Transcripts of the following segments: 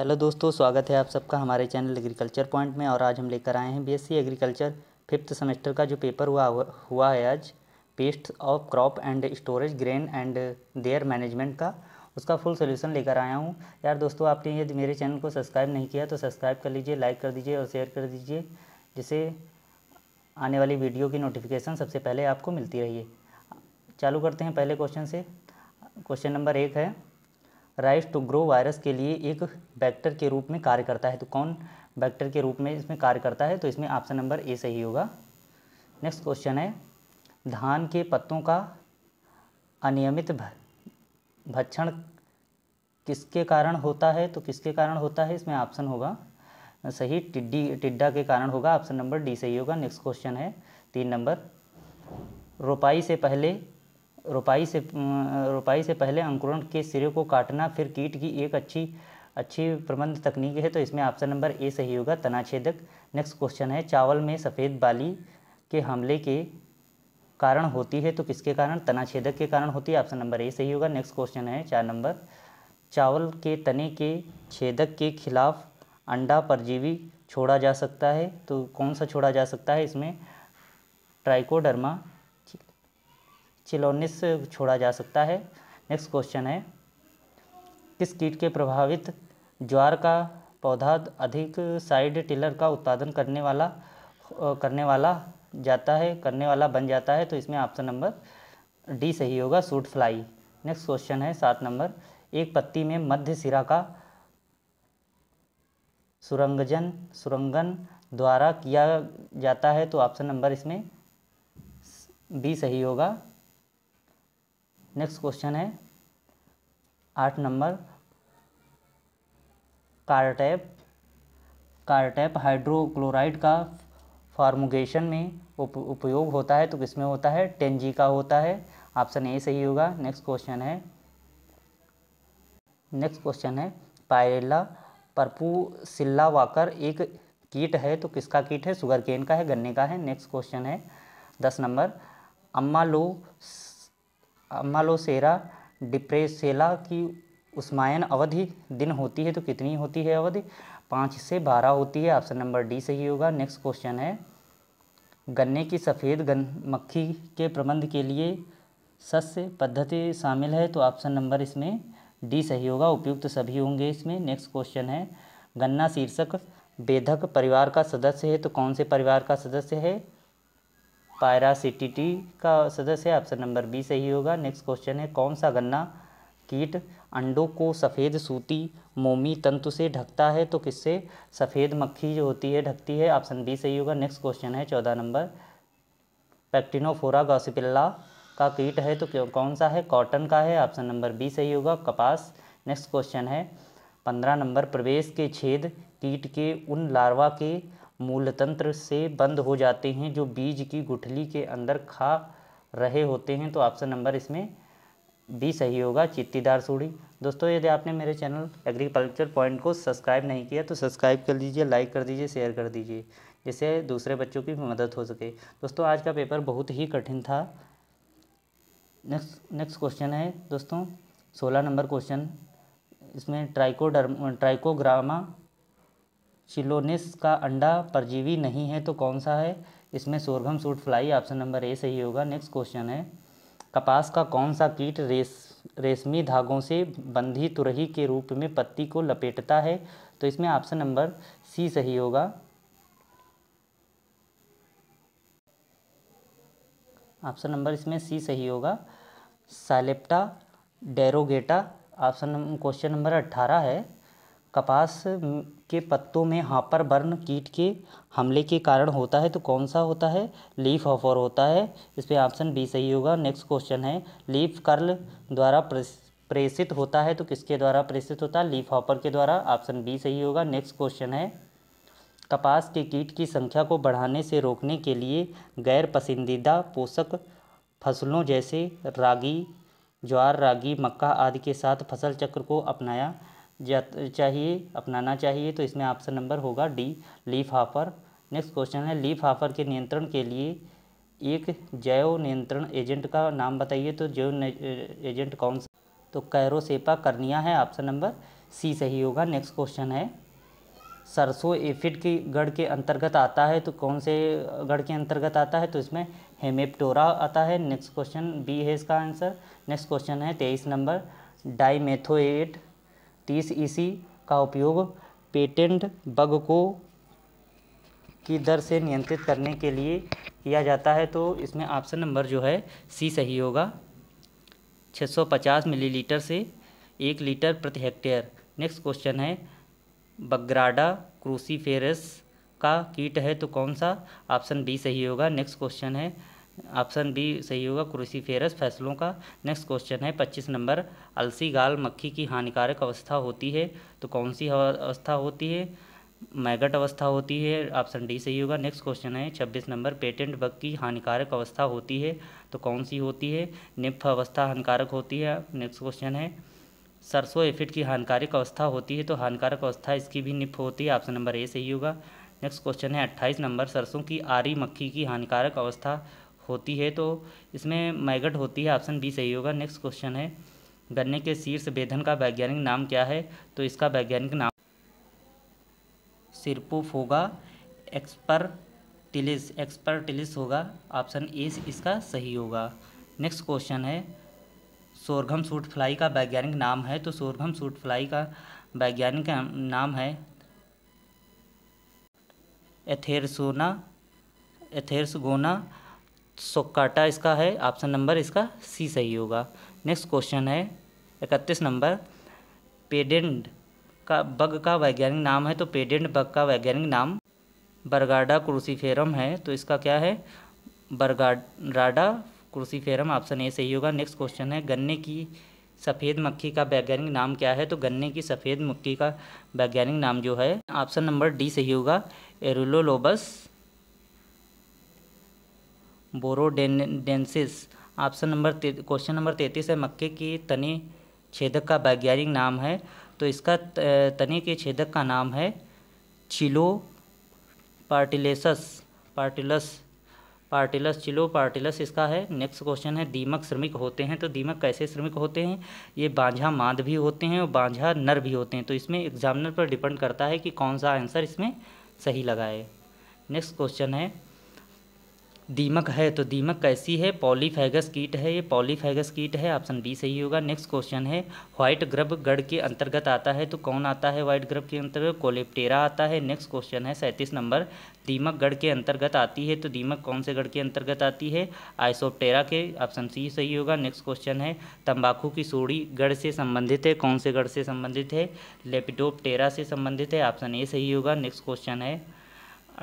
hello दोस्तों स्वागत है आप सबका हमारे चैनल एग्रीकल्चर पॉइंट में और आज हम लेकर आए हैं बीएससी एग्रीकल्चर फिफ्थ सेमेस्टर का जो पेपर हुआ हुआ है आज pest of crop and storage grain and their management का उसका फुल सोल्यूशन लेकर आया हूँ यार दोस्तों आपने यदि मेरे चैनल को सब्सक्राइब नहीं किया तो सब्सक्राइब कर लीजिए लाइक कर दीजिए और शेयर कर दीजिए जिससे आने वाली वीडियो की नोटिफिकेशन सबसे पहले आपको मिलती रहिए चालू करते हैं पहले क्वेश्चन से क्वेश्चन नंबर एक है राइस टू ग्रो वायरस के लिए एक बैक्टर के रूप में कार्य करता है तो कौन बैक्टर के रूप में इसमें कार्य करता है तो इसमें ऑप्शन नंबर ए सही होगा नेक्स्ट क्वेश्चन है धान के पत्तों का अनियमित भक्षण किसके कारण होता है तो किसके कारण होता है इसमें ऑप्शन होगा सही टिड्डी टिड्डा के कारण होगा ऑप्शन नंबर डी सही होगा नेक्स्ट क्वेश्चन है तीन नंबर रोपाई से पहले रोपाई से रोपाई से पहले अंकुरण के सिरे को काटना फिर कीट की एक अच्छी अच्छी प्रबंध तकनीक है तो इसमें ऑप्शन नंबर ए सही होगा तनाछेदक नेक्स्ट क्वेश्चन है चावल में सफ़ेद बाली के हमले के कारण होती है तो किसके कारण तनाछेदक के कारण होती है ऑप्शन नंबर ए सही होगा नेक्स्ट क्वेश्चन है चार नंबर चावल के तने के छेदक के खिलाफ अंडा परजीवी छोड़ा जा सकता है तो कौन सा छोड़ा जा सकता है इसमें ट्राइकोडर्मा चिलोनिस छोड़ा जा सकता है नेक्स्ट क्वेश्चन है किस कीट के प्रभावित ज्वार का पौधा अधिक साइड टिलर का उत्पादन करने वाला करने वाला जाता है करने वाला बन जाता है तो इसमें ऑप्शन नंबर डी सही होगा सूट फ्लाई नेक्स्ट क्वेश्चन है सात नंबर एक पत्ती में मध्य सिरा का सुरंगजन सुरंगन द्वारा किया जाता है तो ऑप्शन नंबर इसमें बी सही होगा नेक्स्ट क्वेश्चन है आठ नंबर कार्टैप कार्टैप हाइड्रोक्लोराइड का फार्मोगेशन में उप, उपयोग होता है तो किसमें होता है टेन जी का होता है ऑप्शन ए सही होगा नेक्स्ट क्वेश्चन है नेक्स्ट क्वेश्चन है पायरेला सिल्ला वाकर एक कीट है तो किसका कीट है शुगर केन का है गन्ने का है नेक्स्ट क्वेश्चन है दस नंबर अम्मा लो अमालोसेरा डिप्रेसेला की उस्मायन अवधि दिन होती है तो कितनी होती है अवधि पाँच से बारह होती है ऑप्शन नंबर डी सही होगा नेक्स्ट क्वेश्चन है गन्ने की सफ़ेद गन मक्खी के प्रबंध के लिए सस्य पद्धति शामिल है तो ऑप्शन नंबर इसमें डी सही होगा उपयुक्त सभी होंगे इसमें नेक्स्ट क्वेश्चन है गन्ना शीर्षक बेधक परिवार का सदस्य है तो कौन से परिवार का सदस्य है पायरा सी का सदस्य है ऑप्शन नंबर बी सही होगा नेक्स्ट क्वेश्चन है कौन सा गन्ना कीट अंडों को सफ़ेद सूती मोमी तंतु से ढकता है तो किससे सफ़ेद मक्खी जो होती है ढकती है ऑप्शन बी सही होगा नेक्स्ट क्वेश्चन है चौदह नंबर पैक्टिनोफोरा गॉसिपिल्ला का कीट है तो कौन सा है कॉटन का है ऑप्शन नंबर बी सही होगा कपास नेक्स्ट क्वेश्चन है पंद्रह नंबर प्रवेश के छेद कीट के उन लार्वा के मूलतंत्र से बंद हो जाते हैं जो बीज की गुठली के अंदर खा रहे होते हैं तो ऑप्शन नंबर इसमें बी सही होगा चित्तीदार सूढ़ी दोस्तों यदि आपने मेरे चैनल एग्रीकल्चर पॉइंट को सब्सक्राइब नहीं किया तो सब्सक्राइब कर लीजिए लाइक कर दीजिए शेयर कर दीजिए जिससे दूसरे बच्चों की मदद हो सके दोस्तों आज का पेपर बहुत ही कठिन था नेक्स्ट नेक्स्ट क्वेश्चन है दोस्तों सोलह नंबर क्वेश्चन इसमें ट्राइकोडर्म ट्राइकोग्रामा शिलोनिस का अंडा परजीवी नहीं है तो कौन सा है इसमें sorghum shoot fly option number A सही होगा नेक्स्ट क्वेश्चन है कपास का कौन सा कीट रेस रेशमी धागों से बंधी तुरही के रूप में पत्ती को लपेटता है तो इसमें ऑप्शन नंबर सी सही होगा ऑप्शन नंबर इसमें सी सही होगा सालेप्टा डेरोगेटा ऑप्शन क्वेश्चन नंबर अट्ठारह है कपास के पत्तों में हापर बर्न कीट के हमले के कारण होता है तो कौन सा होता है लीफ ऑफर होता है इसमें ऑप्शन बी सही होगा नेक्स्ट क्वेश्चन है लीफ कर्ल द्वारा प्रेषित होता है तो किसके द्वारा प्रेषित होता है लीफ ऑफर के द्वारा ऑप्शन बी सही होगा नेक्स्ट क्वेश्चन है कपास के कीट की संख्या को बढ़ाने से रोकने के लिए गैर पसंदीदा पोषक फसलों जैसे रागी ज्वार रागी मक्का आदि के साथ फसल चक्र को अपनाया चाहिए अपनाना चाहिए तो इसमें ऑप्शन नंबर होगा D leaf hopper next question है लीफ हाफर के नियंत्रण के लिए एक जैव नियंत्रण एजेंट का नाम बताइए तो जैव एजेंट कौन सा तो कैरोसेपा करनिया है ऑप्शन नंबर सी सही होगा नेक्स्ट क्वेश्चन है सरसों एफिड की गढ़ के अंतर्गत आता है तो कौन से गढ़ के अंतर्गत आता है तो इसमें हेमेप्टोरा आता है नेक्स्ट क्वेश्चन बी है इसका आंसर नेक्स्ट क्वेश्चन है तेईस नंबर डाईमेथोएट तीस ईसी का उपयोग पेटेंट बग को की दर से नियंत्रित करने के लिए किया जाता है तो इसमें ऑप्शन नंबर जो है सी सही होगा 650 मिलीलीटर से एक लीटर प्रति हेक्टेयर नेक्स्ट क्वेश्चन है बग्राडा क्रूसीफेरस का कीट है तो कौन सा ऑप्शन बी सही होगा नेक्स्ट क्वेश्चन है ऑप्शन बी सही होगा क्रूसीफेरस फैसलों का नेक्स्ट क्वेश्चन है पच्चीस नंबर अलसी गाल मक्खी की हानिकारक अवस्था होती है तो कौन सी अवस्था होती है मैगट अवस्था होती है ऑप्शन डी सही होगा नेक्स्ट क्वेश्चन है छब्बीस नंबर पेटेंट बग की हानिकारक अवस्था होती है तो कौन सी होती है निप्फ अवस्था हानिकारक होती है नेक्स्ट क्वेश्चन है सरसों एफिड की हानिकारक अवस्था होती है तो हानिकारक अवस्था इसकी भी निप्फ होती है ऑप्शन नंबर ए सही होगा नेक्स्ट क्वेश्चन है अट्ठाईस नंबर सरसों की आरी मक्खी की हानिकारक अवस्था होती है तो इसमें मैगट होती है ऑप्शन बी सही होगा नेक्स्ट क्वेश्चन है गन्ने के शीर्ष बेधन का वैज्ञानिक नाम क्या है तो इसका वैज्ञानिक नाम सिरपुफ होगा एक्सपर टिलिस होगा ऑप्शन ए इसका सही होगा नेक्स्ट क्वेश्चन है सोरघम सूट फ्लाई का वैज्ञानिक नाम है तो सोरघम सूट फ्लाई का वैज्ञानिक नाम है एथेरसोना एथेरसगोना सोकाटा इसका है ऑप्शन नंबर इसका सी सही होगा नेक्स्ट क्वेश्चन है इकतीस नंबर पेडेंट का बग का वैज्ञानिक नाम है तो पेडेंट बग का वैज्ञानिक नाम बरगाडा क्रूसीफेरम है तो इसका क्या है बरगाडा क्रूसीफेरम ऑप्शन ए सही होगा नेक्स्ट क्वेश्चन है गन्ने की सफ़ेद मक्खी का वैज्ञानिक नाम क्या है तो गन्ने की सफ़ेद मक्खी का वैज्ञानिक नाम जो है ऑप्शन नंबर डी सही होगा एरुलोलोबस बोरोडेंसिस ऑप्शन नंबर क्वेश्चन नंबर तैतीस है मक्के की तने छेदक का वैज्ञानिक नाम है तो इसका तने के छेदक का नाम है चिलो पार्टिलेसस पार्टिलस पार्टिलस चिलो पार्टिलस इसका है नेक्स्ट क्वेश्चन है दीमक श्रमिक होते हैं तो दीमक कैसे श्रमिक होते हैं ये बांझा माद भी होते हैं और बांझा नर भी होते हैं तो इसमें एग्जामिनर पर डिपेंड करता है कि कौन सा आंसर इसमें सही लगाए नेक्स्ट क्वेश्चन है दीमक है तो दीमक कैसी है पॉलीफेगस कीट है ये पॉलीफेगस कीट है ऑप्शन बी सही होगा नेक्स्ट क्वेश्चन है व्हाइट ग्रब गढ़ के अंतर्गत आता है तो कौन आता है व्हाइट ग्रब के अंतर्गत कोलेप्टेरा आता है नेक्स्ट क्वेश्चन है सैंतीस नंबर दीमक गढ़ के अंतर्गत आती है तो दीमक कौन से गढ़ के अंतर्गत आती है आइसोप्टेरा के ऑप्शन सी सही होगा नेक्स्ट क्वेश्चन है तंबाकू की सोड़ी गढ़ से संबंधित है कौन से गढ़ से संबंधित है लेपिडोप्टेरा से संबंधित है ऑप्शन ए सही होगा नेक्स्ट क्वेश्चन है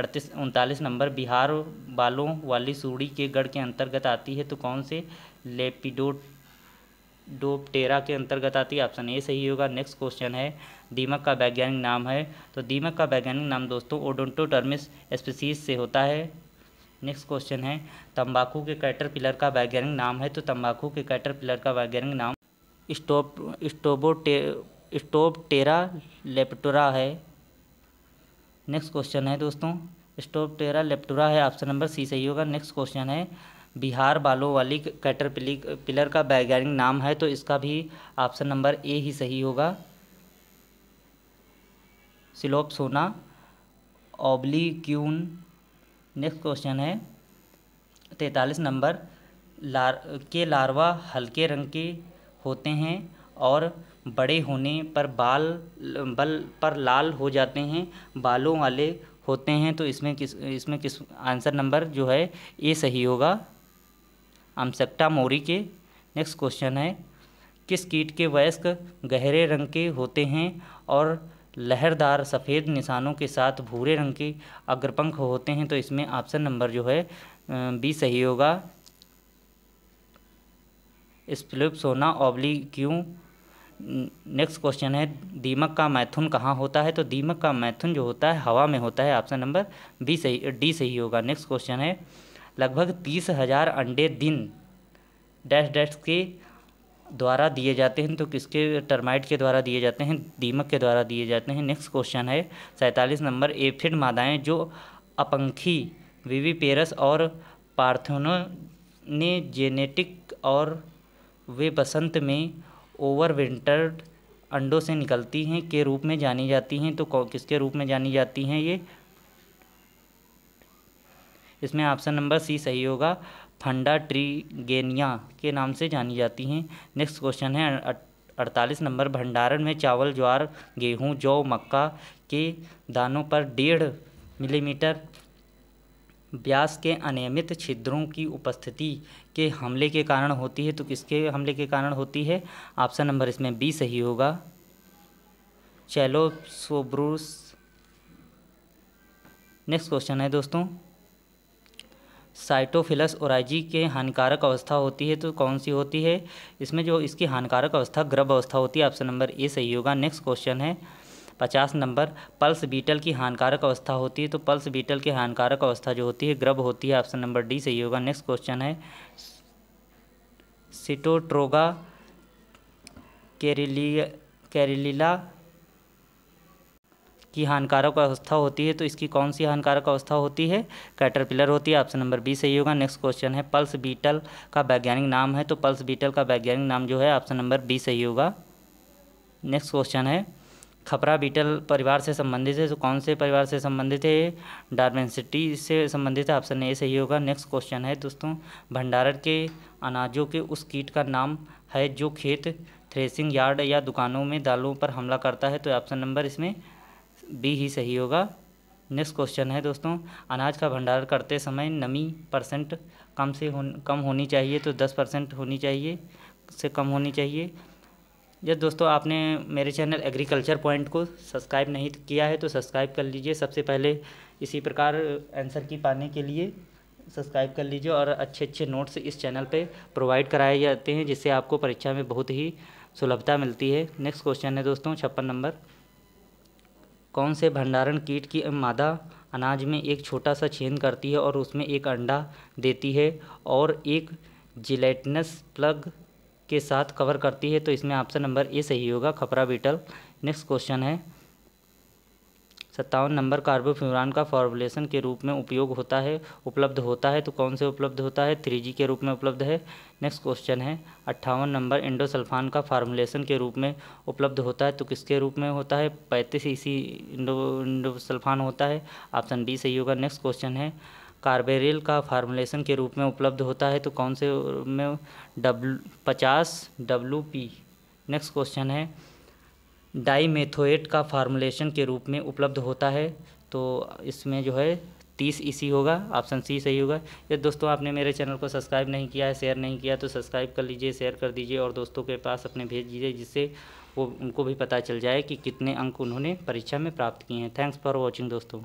अड़तीस उनतालीस नंबर बिहार बालों वाली सूढ़ी के गढ़ के अंतर्गत आती है तो कौन से लेपिडोडोपटेरा डोपटेरा के अंतर्गत आती है ऑप्शन ए सही होगा नेक्स्ट क्वेश्चन है दीमक का वैज्ञानिक नाम है तो दीमक का वैज्ञानिक नाम दोस्तों ओडोंटोटर्मिस स्पीसीज से होता है नेक्स्ट क्वेश्चन है तंबाकू के कैटर पिलर का वैज्ञानिक नाम है तो तंबाकू के कैटर पिलर का वैज्ञानिक नाम स्टोप स्टोबोटे स्टोपटेरा लेपटोरा है नेक्स्ट क्वेश्चन है दोस्तों स्टोप टेरा लेप्टुरा है ऑप्शन नंबर सी सही होगा नेक्स्ट क्वेश्चन है बिहार बालों वाली कैटर पिलर का वैज्ञानिक नाम है तो इसका भी ऑप्शन नंबर ए ही सही होगा सिलोप सोना ओबली क्यून नेक्स्ट क्वेश्चन है तैतालीस नंबर लार के लार्वा हल्के रंग के होते हैं और बड़े होने पर बाल बल पर लाल हो जाते हैं बालों वाले होते हैं तो इसमें किस इसमें किस आंसर नंबर जो है ये सही होगा आमसेप्टा मोरी के नेक्स्ट क्वेश्चन है किस कीट के वयस्क गहरे रंग के होते हैं और लहरदार सफ़ेद निशानों के साथ भूरे रंग के अग्रपंख होते हैं तो इसमें ऑप्शन नंबर जो है बी सही होगा स्प्लिप सोना ऑब्ली नेक्स्ट क्वेश्चन है दीमक का मैथुन कहाँ होता है तो दीमक का मैथुन जो होता है हवा में होता है ऑप्शन नंबर बी सही डी सही होगा नेक्स्ट क्वेश्चन है लगभग तीस हज़ार अंडे दिन डैश डैश के द्वारा दिए जाते हैं तो किसके टर्माइट के द्वारा दिए जाते हैं दीमक के द्वारा दिए जाते हैं नेक्स्ट क्वेश्चन है सैंतालीस नंबर एफिड मादाएँ जो अपंखी वीवी पेरस और पार्थोनो ने जेनेटिक और वे बसंत में ओवर विंटर्ड अंडों से निकलती हैं के रूप में जानी जाती हैं तो किसके रूप में जानी जाती हैं ये इसमें ऑप्शन नंबर सी सही होगा फंडा ट्रीगेनिया के नाम से जानी जाती हैं नेक्स्ट क्वेश्चन है अड़तालीस नंबर भंडारण में चावल ज्वार गेहूँ जौ मक्का के दानों पर डेढ़ मिलीमीटर व्यास के अनियमित छिद्रों की उपस्थिति के हमले के कारण होती है तो किसके हमले के कारण होती है ऑप्शन नंबर इसमें बी सही होगा चैलो सोब्रूस नेक्स्ट क्वेश्चन है दोस्तों साइटोफिलस ओराइजी के हानिकारक अवस्था होती है तो कौन सी होती है इसमें जो इसकी हानिकारक अवस्था गर्भ अवस्था होती है ऑप्शन नंबर ए सही होगा नेक्स्ट क्वेश्चन है पचास नंबर पल्स बीटल की हानिकारक अवस्था होती है तो पल्स बीटल की हानिकारक अवस्था जो होती है ग्रब होती है ऑप्शन नंबर डी सही होगा नेक्स्ट क्वेश्चन है सिटोट्रोगा केरिलिया कैरिलीला की हानिकारक अवस्था होती है तो इसकी कौन सी हानिकारक अवस्था होती है कैटरपिलर होती है ऑप्शन नंबर बी सही होगा नेक्स्ट क्वेश्चन है पल्स बीटल का वैज्ञानिक नाम है तो पल्स बीटल का वैज्ञानिक नाम जो है ऑप्शन नंबर बी सही होगा नेक्स्ट क्वेश्चन है खपरा बीटल परिवार से संबंधित है तो कौन से परिवार से संबंधित है डारमेंसिटी से संबंधित है ऑप्शन ए सही होगा नेक्स्ट क्वेश्चन है दोस्तों भंडारण के अनाजों के उस कीट का नाम है जो खेत थ्रेसिंग यार्ड या दुकानों में दालों पर हमला करता है तो ऑप्शन नंबर इसमें बी ही सही होगा नेक्स्ट क्वेश्चन है दोस्तों अनाज का भंडारण करते समय नमी परसेंट कम से हो कम होनी चाहिए तो दस परसेंट होनी चाहिए से कम होनी चाहिए जब दोस्तों आपने मेरे चैनल एग्रीकल्चर पॉइंट को सब्सक्राइब नहीं किया है तो सब्सक्राइब कर लीजिए सबसे पहले इसी प्रकार आंसर की पाने के लिए सब्सक्राइब कर लीजिए और अच्छे अच्छे नोट्स इस चैनल पे प्रोवाइड कराए जाते हैं जिससे आपको परीक्षा में बहुत ही सुलभता मिलती है नेक्स्ट क्वेश्चन है दोस्तों छप्पन नंबर कौन से भंडारण कीट की मादा अनाज में एक छोटा सा छेद करती है और उसमें एक अंडा देती है और एक जिलेटनस प्लग के साथ कवर करती है तो इसमें ऑप्शन नंबर ए सही होगा खपरा बीटल नेक्स्ट क्वेश्चन है सत्तावन नंबर कार्बोफ्यूरान का फॉर्मुलेशन के रूप में उपयोग होता है उपलब्ध होता है तो कौन से उपलब्ध होता है थ्री जी के रूप में उपलब्ध है नेक्स्ट क्वेश्चन है अट्ठावन नंबर इंडोसल्फान का फार्मुलेशन के रूप में उपलब्ध होता है तो किसके रूप में होता है पैंतीस सी इंडो इंडोसल्फान होता है ऑप्शन बी सही होगा नेक्स्ट क्वेश्चन है कार्बेरिल का फार्मुलेशन के रूप में उपलब्ध होता है तो कौन से में डब्लू पचास डब्लू पी नेक्स्ट क्वेश्चन है डाईमेथोएट का फार्मुलेशन के रूप में उपलब्ध होता है तो इसमें जो है तीस इसी होगा ऑप्शन सी सही होगा यदि दोस्तों आपने मेरे चैनल को सब्सक्राइब नहीं किया है शेयर नहीं किया तो सब्सक्राइब कर लीजिए शेयर कर दीजिए और दोस्तों के पास अपने भेज दीजिए जिससे वो उनको भी पता चल जाए कि कितने अंक उन्होंने परीक्षा में प्राप्त किए हैं थैंक्स फॉर वॉचिंग दोस्तों